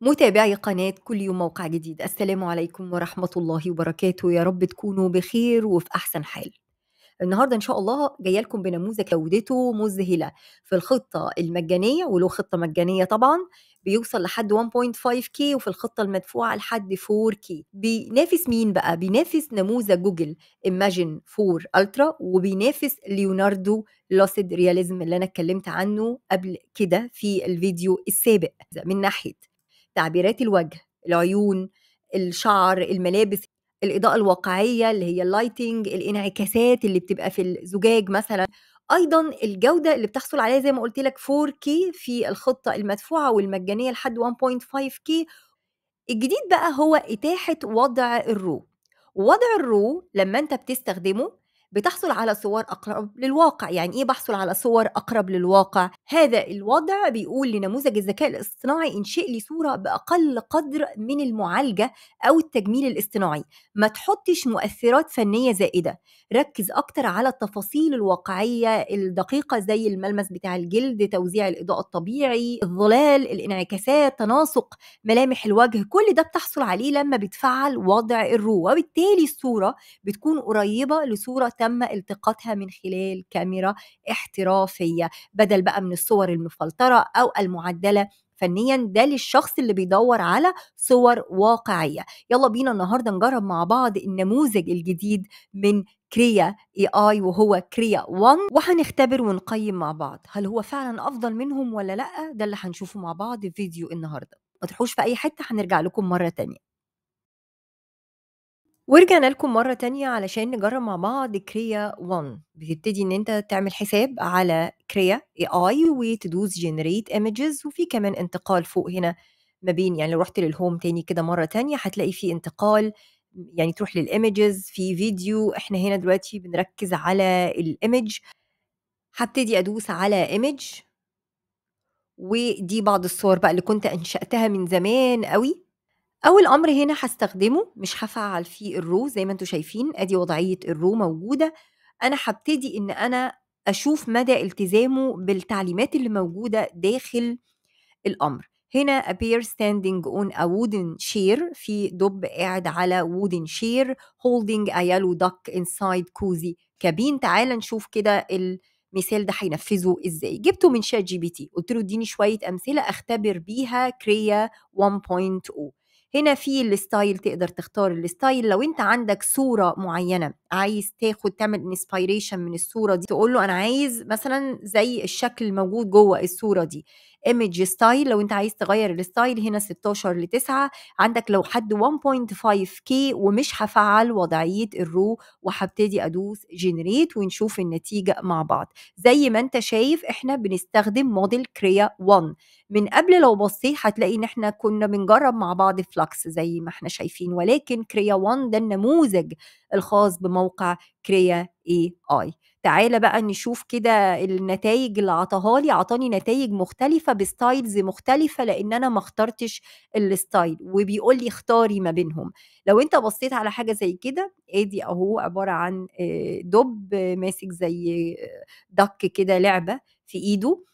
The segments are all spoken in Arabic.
متابعي قناة كل يوم موقع جديد السلام عليكم ورحمة الله وبركاته يا رب تكونوا بخير وفي أحسن حال النهاردة إن شاء الله جاية لكم بنموذج جودته مذهلة في الخطة المجانية ولو خطة مجانية طبعا بيوصل لحد 1.5K وفي الخطة المدفوعة لحد 4K بينافس مين بقى؟ بينافس نموذج جوجل إيماجين 4 الترا وبينافس ليوناردو لوسيد رياليزم اللي أنا اتكلمت عنه قبل كده في الفيديو السابق من ناحية تعبيرات الوجه العيون الشعر الملابس الإضاءة الواقعية اللي هي اللايتنج الانعكاسات اللي بتبقى في الزجاج مثلا ايضا الجوده اللي بتحصل عليها زي ما قلت لك 4K في الخطه المدفوعه والمجانيه لحد 1.5K الجديد بقى هو اتاحه وضع الرو وضع الرو لما انت بتستخدمه بتحصل على صور أقرب للواقع يعني إيه بحصل على صور أقرب للواقع هذا الوضع بيقول لنموذج الذكاء الاصطناعي انشئ لي صورة بأقل قدر من المعالجة أو التجميل الاصطناعي ما تحطش مؤثرات فنية زائدة ركز أكتر على التفاصيل الواقعية الدقيقة زي الملمس بتاع الجلد توزيع الإضاءة الطبيعي الظلال الانعكاسات تناسق ملامح الوجه كل ده بتحصل عليه لما بتفعل وضع الرو وبالتالي الصورة بتكون قريبة لصورة تم التقاطها من خلال كاميرا احترافية بدل بقى من الصور المفلترة أو المعدلة فنيا ده للشخص اللي بيدور على صور واقعيه يلا بينا النهارده نجرب مع بعض النموذج الجديد من كريا اي اي وهو كريا 1 وهنختبر ونقيم مع بعض هل هو فعلا افضل منهم ولا لا ده اللي هنشوفه مع بعض في فيديو النهارده ما تروحوش في اي حته هنرجع لكم مره تانية ورجعنا لكم مرة تانية علشان نجرب مع بعض كريا 1 بتبتدي ان انت تعمل حساب على كريا اي اي وتدوس جنريت ايمجز وفي كمان انتقال فوق هنا ما بين يعني لو رحت للهوم تاني كده مرة تانية هتلاقي في انتقال يعني تروح للايمجز في فيديو احنا هنا دلوقتي بنركز على الايمج هبتدي ادوس على ايمج ودي بعض الصور بقى اللي كنت انشأتها من زمان قوي أول أمر هنا هستخدمه مش هفعل فيه الرو زي ما انتوا شايفين أدي وضعية الرو موجودة أنا هبتدي إن أنا أشوف مدى التزامه بالتعليمات اللي موجودة داخل الأمر هنا appear standing on a wooden chair في دب قاعد على wooden chair holding a yellow duck inside cozy كابين تعال نشوف كده المثال ده هينفذه ازاي جبته من شات جي بي تي قلت له اديني شويه امثله اختبر بيها كريا 1.0 هنا في الستايل تقدر تختار الستايل لو انت عندك صوره معينه عايز تاخد تعمل انسبيريشن من الصوره دي تقول له انا عايز مثلا زي الشكل الموجود جوه الصوره دي ايمج ستايل لو انت عايز تغير الستايل هنا 16 ل 9 عندك لو حد 1.5 كي ومش هفعل وضعيه الرو وهبتدي ادوس جنريت ونشوف النتيجه مع بعض زي ما انت شايف احنا بنستخدم موديل كريا 1 من قبل لو بصيت هتلاقي ان احنا كنا بنجرب مع بعض فلكس زي ما احنا شايفين ولكن كريا 1 ده النموذج الخاص بموقع كريا اي اي تعالى بقى نشوف كده النتائج اللي عطاها لي عطاني نتائج مختلفه بستايلز مختلفه لان انا ما اخترتش الستايل وبيقول لي اختاري ما بينهم لو انت بصيت على حاجه زي كده ادي اهو عباره عن آه، دب ماسك زي آه، دك كده لعبه في ايده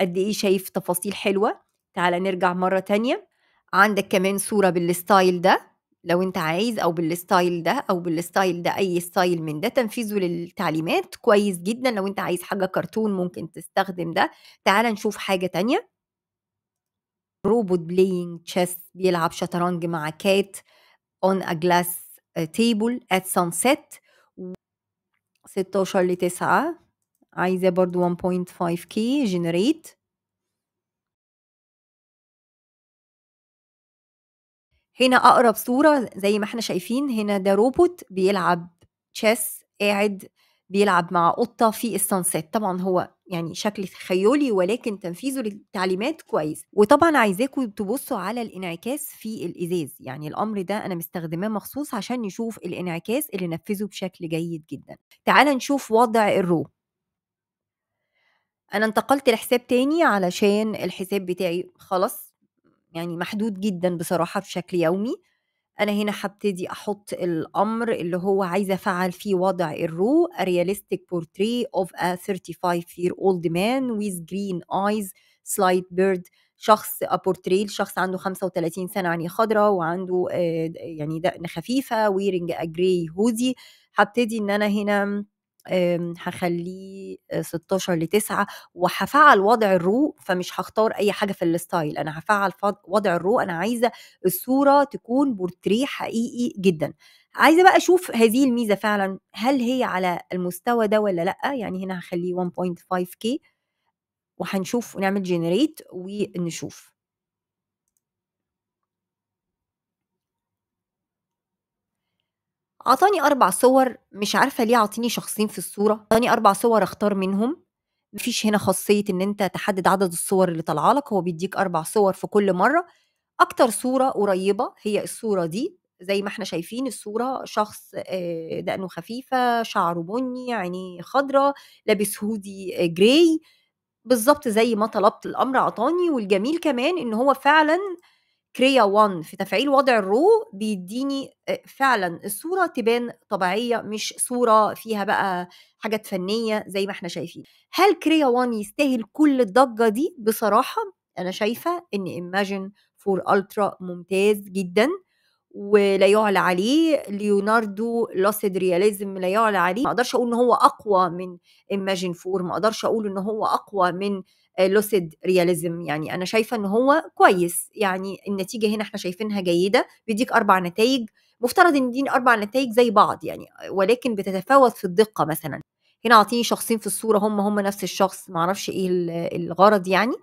قد ايه شايف تفاصيل حلوه تعالى نرجع مره تانيه عندك كمان صوره بالستايل ده لو انت عايز او بالستايل ده او بالستايل ده اي ستايل من ده تنفيذه للتعليمات كويس جدا لو انت عايز حاجه كرتون ممكن تستخدم ده تعال نشوف حاجه تانية روبوت بلاينج تشيس بيلعب شطرنج مع كات اون ا جلاس تيبل ات سانسيت 16 ل 9 عايزه برضو 1.5 كي جنريت هنا اقرب صوره زي ما احنا شايفين هنا ده روبوت بيلعب تشيس قاعد بيلعب مع قطه في السانسيت طبعا هو يعني شكل تخيلي ولكن تنفيذه للتعليمات كويس وطبعا عايزاكم تبصوا على الانعكاس في الازاز يعني الامر ده انا مستخدماه مخصوص عشان نشوف الانعكاس اللي نفذه بشكل جيد جدا تعال نشوف وضع الرو انا انتقلت لحساب تاني علشان الحساب بتاعي خلاص يعني محدود جدا بصراحة في شكل يومي أنا هنا هبتدي أحط الأمر اللي هو عايزة أفعل فيه وضع الرو a realistic portrait of a 35 year old man with green eyes slight beard شخص ابورتريل شخص عنده 35 سنة يعني خضراء وعنده آه، يعني دقن خفيفة wearing a gray hoodie هبتدي إن أنا هنا آمم، هخليه 16 ل 9 وهفعل وضع الرو فمش هختار اي حاجه في الستايل انا هفعل وضع الرو انا عايزه الصوره تكون بورتريه حقيقي جدا عايزه بقى اشوف هذه الميزه فعلا هل هي على المستوى ده ولا لا يعني هنا هخليه 1.5 كي وهنشوف ونعمل جنريت ونشوف عطاني أربع صور مش عارفة ليه أعطيني شخصين في الصورة عطاني أربع صور أختار منهم مفيش هنا خاصية إن أنت تحدد عدد الصور اللي طالعة لك هو بيديك أربع صور في كل مرة أكتر صورة قريبة هي الصورة دي زي ما احنا شايفين الصورة شخص آه، دقنه خفيفة شعره بني عينيه خضراء لابس هودي جراي آه، بالظبط زي ما طلبت الأمر عطاني والجميل كمان إن هو فعلا كريا 1 في تفعيل وضع الرو بيديني فعلا الصوره تبان طبيعيه مش صوره فيها بقى حاجات فنيه زي ما احنا شايفين هل كريا 1 يستاهل كل الضجه دي بصراحه انا شايفه ان ايماجين فور الترا ممتاز جدا ولا يعلى عليه ليوناردو لاسيد رياليزم لا يعلى عليه ما اقدرش اقول ان هو اقوى من ايماجين فور ما اقدرش اقول ان هو اقوى من لوسيد آه، رياليزم يعني انا شايفه ان هو كويس يعني النتيجه هنا احنا شايفينها جيده بيديك اربع نتائج مفترض ان دي اربع نتائج زي بعض يعني ولكن بتتفاوت في الدقه مثلا هنا عاطيني شخصين في الصوره هم هم نفس الشخص معرفش ايه الغرض يعني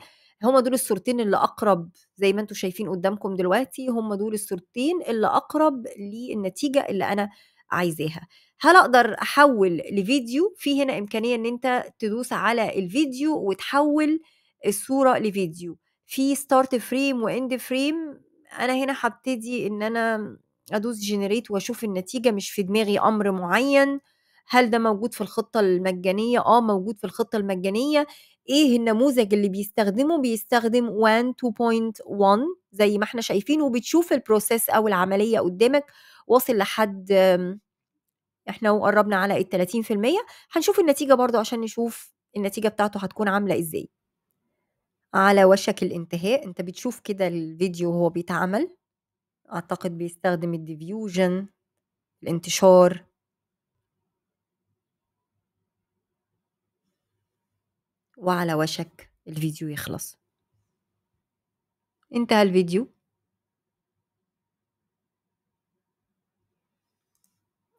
هم دول الصورتين اللي اقرب زي ما انتم شايفين قدامكم دلوقتي هم دول الصورتين اللي اقرب للنتيجه اللي انا عايزاها هل اقدر احول لفيديو في هنا امكانيه ان انت تدوس على الفيديو وتحول الصوره لفيديو في ستارت فريم واند فريم انا هنا هبتدي ان انا ادوس جنريت واشوف النتيجه مش في دماغي امر معين هل ده موجود في الخطه المجانيه اه موجود في الخطه المجانيه ايه النموذج اللي بيستخدمه بيستخدم 1 2.1 زي ما احنا شايفين وبتشوف البروسيس او العمليه قدامك واصل لحد احنا وقربنا على ال 30% هنشوف النتيجه برضو عشان نشوف النتيجه بتاعته هتكون عامله ازاي على وشك الانتهاء انت بتشوف كده الفيديو وهو بيتعمل اعتقد بيستخدم الديفيوجن الانتشار وعلى وشك الفيديو يخلص انتهى الفيديو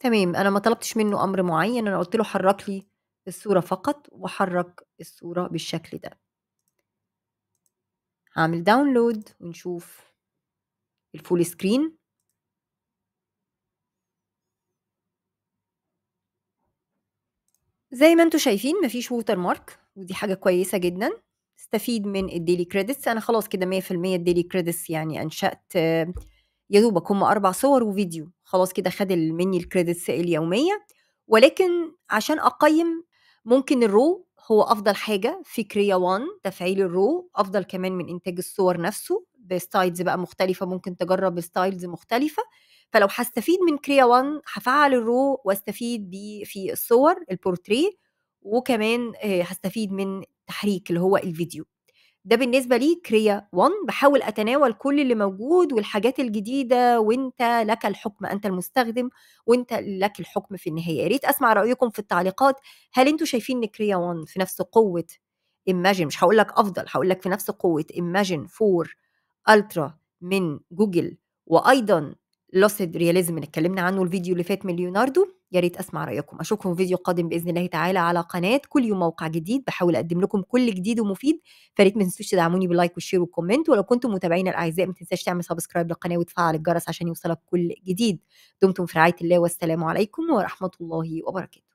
تمام، أنا ما طلبتش منّه أمر معيّن، أنا قُلت له حرّك لي الصورة فقط، وحرّك الصورة بالشكل ده. هعمل داونلود ونشوف الفول سكرين زي ما أنتم شايفين مفيش ووتر مارك ودي حاجة كويسة جدًا، استفيد من الديلي كريدتس أنا خلاص كده 100% الديلي كريدتس يعني أنشأت يا دوبك هم اربع صور وفيديو خلاص كده خد مني الكريدتس اليوميه ولكن عشان اقيم ممكن الرو هو افضل حاجه في كريا 1 تفعيل الرو افضل كمان من انتاج الصور نفسه بستايلز بقى مختلفه ممكن تجرب ستايلز مختلفه فلو هستفيد من كريا 1 هفعل الرو واستفيد بيه في الصور البورتريه وكمان آه، هستفيد من تحريك اللي هو الفيديو ده بالنسبه لي كريا 1 بحاول اتناول كل اللي موجود والحاجات الجديده وانت لك الحكم انت المستخدم وانت لك الحكم في النهايه يا ريت اسمع رايكم في التعليقات هل انتوا شايفين ان كريا 1 في نفس قوه ايماجن مش هقول لك افضل هقول لك في نفس قوه ايماجن 4 الترا من جوجل وايضا لوسيد رياليزم اللي اتكلمنا عنه الفيديو اللي فات من ليوناردو يا ريت اسمع رايكم اشوفكم في فيديو قادم باذن الله تعالى على قناه كل يوم موقع جديد بحاول اقدم لكم كل جديد ومفيد فريت ما تنسوش تدعموني باللايك والشير والكومنت ولو كنتم متابعينا الاعزاء ما تنساش تعمل سبسكرايب للقناه وتفعل الجرس عشان يوصلك كل جديد دمتم في رعايه الله والسلام عليكم ورحمه الله وبركاته